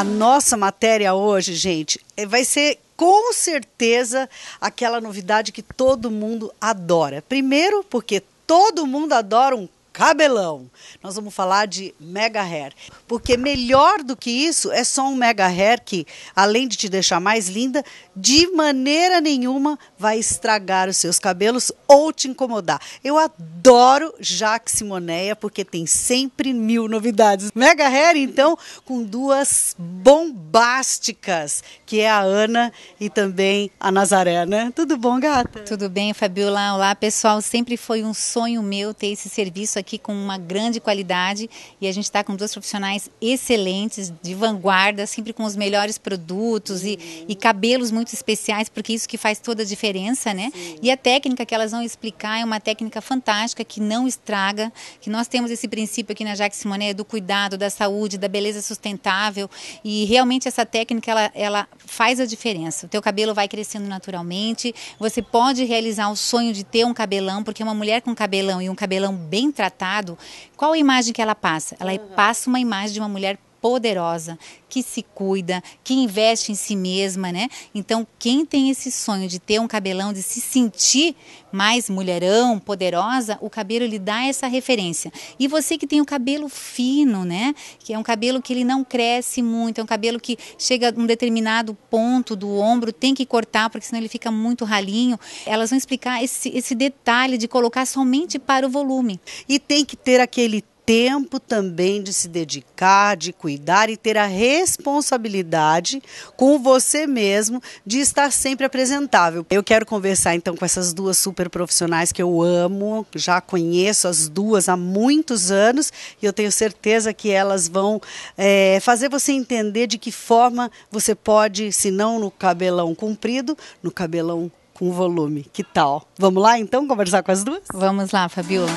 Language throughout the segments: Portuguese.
A nossa matéria hoje, gente, é, vai ser com certeza aquela novidade que todo mundo adora. Primeiro, porque todo mundo adora um cabelão. Nós vamos falar de mega hair, porque melhor do que isso é só um mega hair que, além de te deixar mais linda, de maneira nenhuma vai estragar os seus cabelos ou te incomodar. Eu adoro Jaque Simoneia porque tem sempre mil novidades. Mega hair, então, com duas bombásticas, que é a Ana e também a Nazaré, né? Tudo bom, gata? Tudo bem, Fabiola. Olá, pessoal. Sempre foi um sonho meu ter esse serviço aqui aqui com uma grande qualidade e a gente está com duas profissionais excelentes, de vanguarda, sempre com os melhores produtos e, e cabelos muito especiais, porque isso que faz toda a diferença, né? Sim. E a técnica que elas vão explicar é uma técnica fantástica que não estraga, que nós temos esse princípio aqui na Jaque Simonet do cuidado, da saúde, da beleza sustentável e realmente essa técnica ela, ela faz a diferença. O teu cabelo vai crescendo naturalmente, você pode realizar o sonho de ter um cabelão, porque uma mulher com cabelão e um cabelão bem tratado qual a imagem que ela passa? Ela uhum. passa uma imagem de uma mulher poderosa, que se cuida, que investe em si mesma, né? Então, quem tem esse sonho de ter um cabelão, de se sentir mais mulherão, poderosa, o cabelo lhe dá essa referência. E você que tem o cabelo fino, né? Que é um cabelo que ele não cresce muito, é um cabelo que chega a um determinado ponto do ombro, tem que cortar, porque senão ele fica muito ralinho. Elas vão explicar esse, esse detalhe de colocar somente para o volume. E tem que ter aquele tempo também de se dedicar, de cuidar e ter a responsabilidade com você mesmo de estar sempre apresentável. Eu quero conversar então com essas duas super profissionais que eu amo, já conheço as duas há muitos anos e eu tenho certeza que elas vão é, fazer você entender de que forma você pode, se não no cabelão comprido, no cabelão com volume. Que tal? Vamos lá então conversar com as duas? Vamos lá, Fabiola.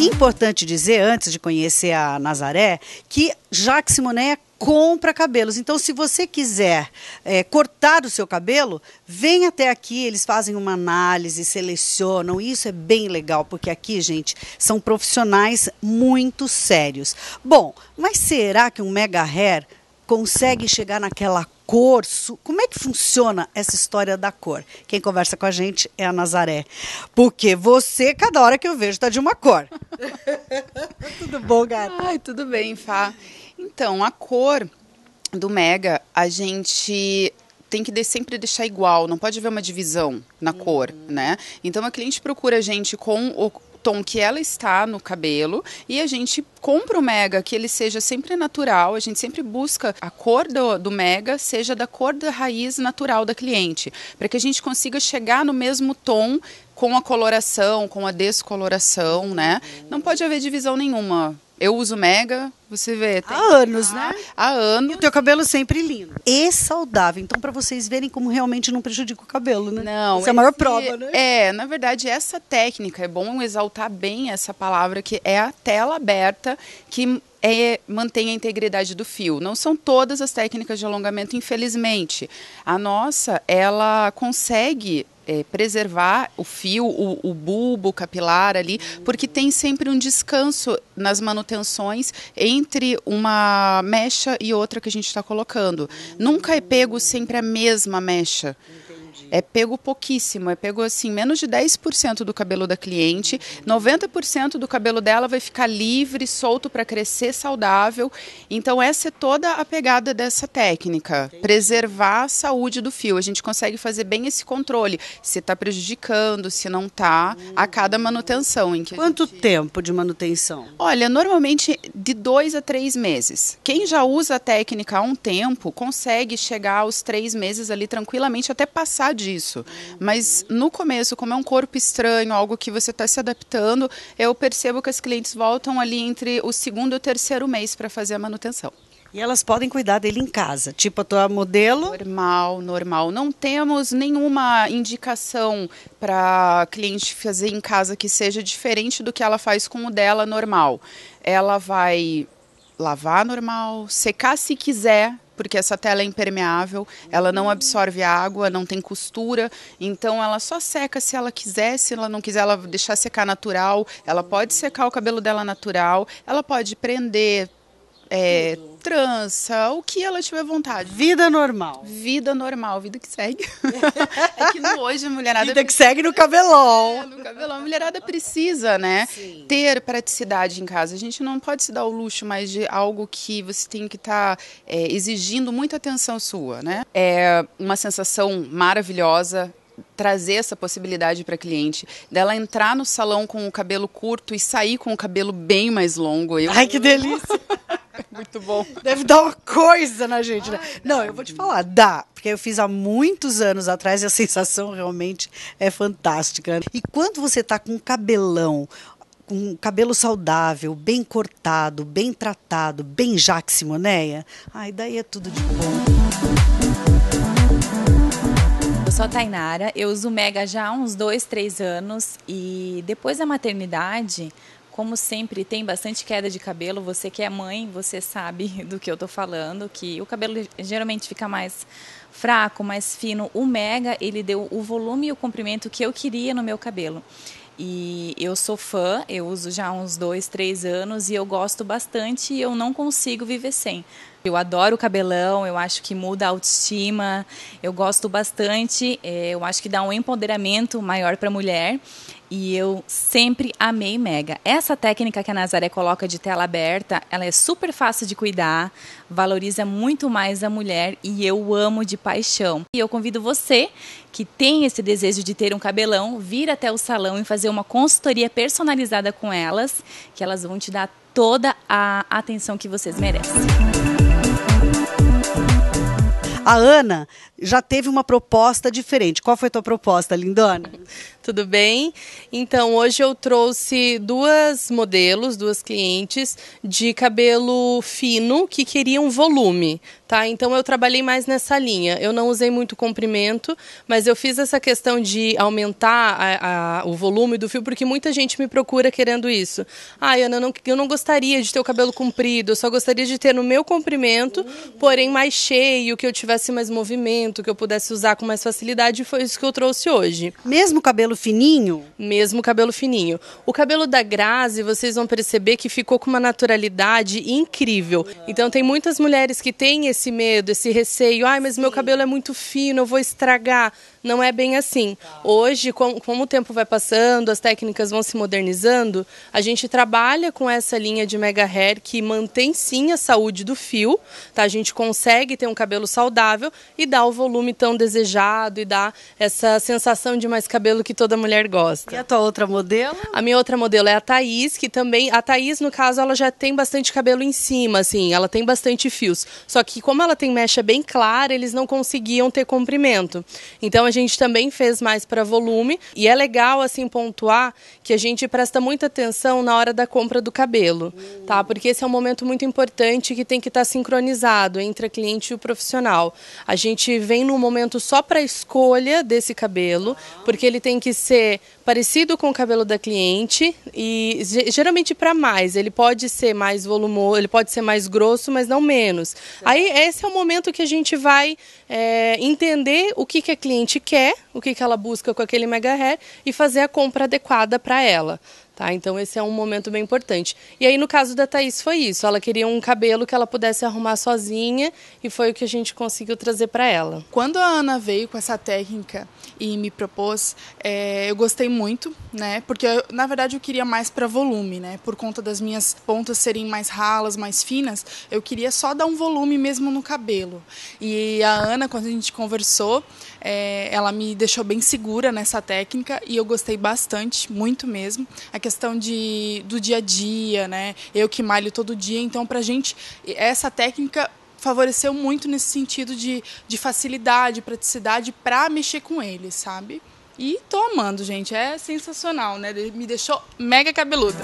Importante dizer, antes de conhecer a Nazaré, que Jacques Simonet é compra cabelos. Então, se você quiser é, cortar o seu cabelo, vem até aqui, eles fazem uma análise, selecionam. Isso é bem legal, porque aqui, gente, são profissionais muito sérios. Bom, mas será que um mega hair consegue chegar naquela cor? Como é que funciona essa história da cor? Quem conversa com a gente é a Nazaré. Porque você, cada hora que eu vejo, tá de uma cor. tudo bom, gata? Ai, tudo bem, Fá. Então, a cor do Mega, a gente tem que sempre deixar igual, não pode haver uma divisão na uhum. cor, né? Então a cliente procura a gente com o, tom que ela está no cabelo e a gente compra o mega que ele seja sempre natural, a gente sempre busca a cor do, do mega seja da cor da raiz natural da cliente, para que a gente consiga chegar no mesmo tom com a coloração, com a descoloração, né? Não pode haver divisão nenhuma. Eu uso mega, você vê. Há anos, né? Ah, há anos. E o teu cabelo é sempre lindo. E saudável. Então, para vocês verem como realmente não prejudica o cabelo, né? Não. Essa é a maior prova, né? É, na verdade, essa técnica, é bom exaltar bem essa palavra, que é a tela aberta, que é, mantém a integridade do fio. Não são todas as técnicas de alongamento, infelizmente. A nossa, ela consegue é, preservar o fio, o, o, bulbo capilar ali, porque tem sempre um descanso nas manutenções entre uma mecha e outra que a gente está colocando. Nunca é pego sempre a mesma mecha. É pego pouquíssimo, é pego assim, menos de 10% do cabelo da cliente, 90% do cabelo dela vai ficar livre, solto para crescer saudável. Então essa é toda a pegada dessa técnica, Entendi. preservar a saúde do fio. A gente consegue fazer bem esse controle, se está prejudicando, se não está, hum. a cada manutenção em que Quanto gente... tempo de manutenção? Olha, normalmente de dois a três meses. Quem já usa a técnica há um tempo consegue chegar aos três meses ali tranquilamente, até passar disso. Mas no começo, como é um corpo estranho, algo que você está se adaptando, eu percebo que as clientes voltam ali entre o segundo e o terceiro mês para fazer a manutenção. E elas podem cuidar dele em casa, tipo a tua modelo? Normal, normal. Não temos nenhuma indicação para cliente fazer em casa que seja diferente do que ela faz com o dela normal. Ela vai lavar normal, secar se quiser, porque essa tela é impermeável, ela não absorve água, não tem costura, então ela só seca se ela quiser, se ela não quiser, ela deixar secar natural, ela pode secar o cabelo dela natural, ela pode prender, é, trança, o que ela tiver vontade. Vida normal. Vida normal, vida que segue. é que no hoje a mulherada. Vida que segue no cabelão. É, no cabelão. A mulherada precisa, né? Sim. Ter praticidade em casa. A gente não pode se dar o luxo mais de algo que você tem que estar tá, é, exigindo muita atenção sua, né? É uma sensação maravilhosa trazer essa possibilidade para cliente dela entrar no salão com o cabelo curto e sair com o cabelo bem mais longo. Eu... Ai que delícia! Muito bom. Deve dar uma coisa na gente, né? não, eu vou te falar, dá. Porque eu fiz há muitos anos atrás e a sensação realmente é fantástica. Né? E quando você tá com um cabelão, com cabelo saudável, bem cortado, bem tratado, bem Jacques Simoneia, ai, daí é tudo de bom. Eu sou a Tainara, eu uso Mega já há uns dois, três anos e depois da maternidade como sempre, tem bastante queda de cabelo. Você que é mãe, você sabe do que eu tô falando, que o cabelo geralmente fica mais fraco, mais fino. O Mega, ele deu o volume e o comprimento que eu queria no meu cabelo. E eu sou fã, eu uso já há uns dois, três anos e eu gosto bastante e eu não consigo viver sem. Eu adoro o cabelão, eu acho que muda a autoestima, eu gosto bastante, eh, eu acho que dá um empoderamento maior para a mulher. E eu sempre amei Mega. Essa técnica que a Nazaré coloca de tela aberta, ela é super fácil de cuidar, valoriza muito mais a mulher e eu amo de paixão. E eu convido você que tem esse desejo de ter um cabelão, vir até o salão e fazer uma consultoria personalizada com elas, que elas vão te dar toda a atenção que vocês merecem. A Ana já teve uma proposta diferente. Qual foi a tua proposta, lindona? Tudo bem? Então, hoje eu trouxe duas modelos, duas clientes de cabelo fino que queriam volume tá? Então eu trabalhei mais nessa linha. Eu não usei muito comprimento, mas eu fiz essa questão de aumentar a, a, o volume do fio, porque muita gente me procura querendo isso. Ah, Ana, eu não, eu não gostaria de ter o cabelo comprido, eu só gostaria de ter no meu comprimento, porém mais cheio, que eu tivesse mais movimento, que eu pudesse usar com mais facilidade, e foi isso que eu trouxe hoje. Mesmo cabelo fininho? Mesmo cabelo fininho. O cabelo da Grazi, vocês vão perceber que ficou com uma naturalidade incrível. Então tem muitas mulheres que têm esse esse medo, esse receio. Ai, mas Sim. meu cabelo é muito fino, eu vou estragar. Não é bem assim. Tá. Hoje, com, como o tempo vai passando, as técnicas vão se modernizando, a gente trabalha com essa linha de mega hair que mantém sim a saúde do fio, tá? A gente consegue ter um cabelo saudável e dá o volume tão desejado e dá essa sensação de mais cabelo que toda mulher gosta. E a tua outra modelo? A minha outra modelo é a Thaís, que também a Thaís, no caso, ela já tem bastante cabelo em cima, assim, ela tem bastante fios. Só que como ela tem mecha bem clara, eles não conseguiam ter comprimento. Então a gente também fez mais para volume e é legal assim pontuar que a gente presta muita atenção na hora da compra do cabelo, tá? Porque esse é um momento muito importante que tem que estar tá sincronizado entre a cliente e o profissional. A gente vem no momento só para escolha desse cabelo, porque ele tem que ser parecido com o cabelo da cliente e geralmente para mais, ele pode ser mais volumoso, ele pode ser mais grosso, mas não menos. Aí esse é o momento que a gente vai é, entender o que, que a cliente quer, o que, que ela busca com aquele mega hair e fazer a compra adequada para ela. Tá? Então esse é um momento bem importante. E aí no caso da Thaís foi isso, ela queria um cabelo que ela pudesse arrumar sozinha e foi o que a gente conseguiu trazer para ela. Quando a Ana veio com essa técnica e me propôs, é, eu gostei muito, né? Porque eu, na verdade eu queria mais para volume, né? Por conta das minhas pontas serem mais ralas, mais finas, eu queria só dar um volume mesmo no cabelo. E a Ana, quando a gente conversou, é, ela me deixou bem segura nessa técnica e eu gostei bastante, muito mesmo. A questão de, do dia a dia, né? Eu que malho todo dia, então pra gente essa técnica favoreceu muito nesse sentido de, de facilidade, praticidade para mexer com ele, sabe? E tô amando, gente, é sensacional, né? Me deixou mega cabeluda.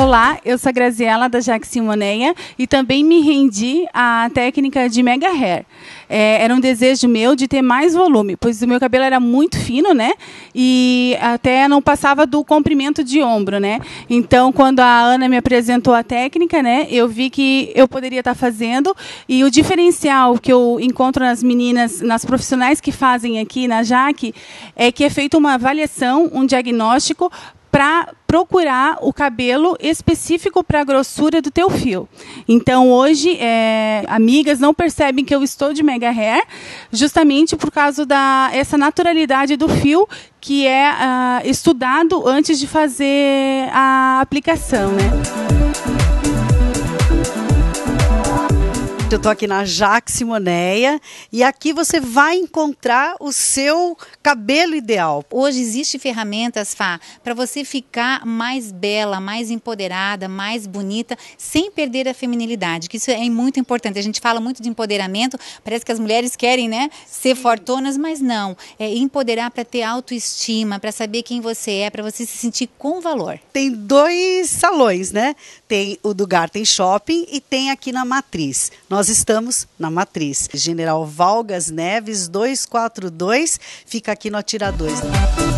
Olá, eu sou a Graziela da Jaque Simoneia e também me rendi à técnica de Mega Hair. É, era um desejo meu de ter mais volume, pois o meu cabelo era muito fino, né? E até não passava do comprimento de ombro, né? Então, quando a Ana me apresentou a técnica, né, eu vi que eu poderia estar fazendo e o diferencial que eu encontro nas meninas, nas profissionais que fazem aqui na Jaque, é que é feita uma avaliação, um diagnóstico para procurar o cabelo específico para a grossura do teu fio. Então hoje é, amigas não percebem que eu estou de mega hair, justamente por causa da essa naturalidade do fio que é uh, estudado antes de fazer a aplicação, né? Eu estou aqui na Jaxi Simoneia e aqui você vai encontrar o seu cabelo ideal. Hoje existe ferramentas, Fá, para você ficar mais bela, mais empoderada, mais bonita, sem perder a feminilidade, que isso é muito importante. A gente fala muito de empoderamento, parece que as mulheres querem, né, ser fortonas, mas não. É empoderar para ter autoestima, para saber quem você é, para você se sentir com valor. Tem dois salões, né? Tem o do Garten Shopping e tem aqui na Matriz. Nós nós estamos na Matriz. General Valgas Neves 242 fica aqui no Atiradores. Né?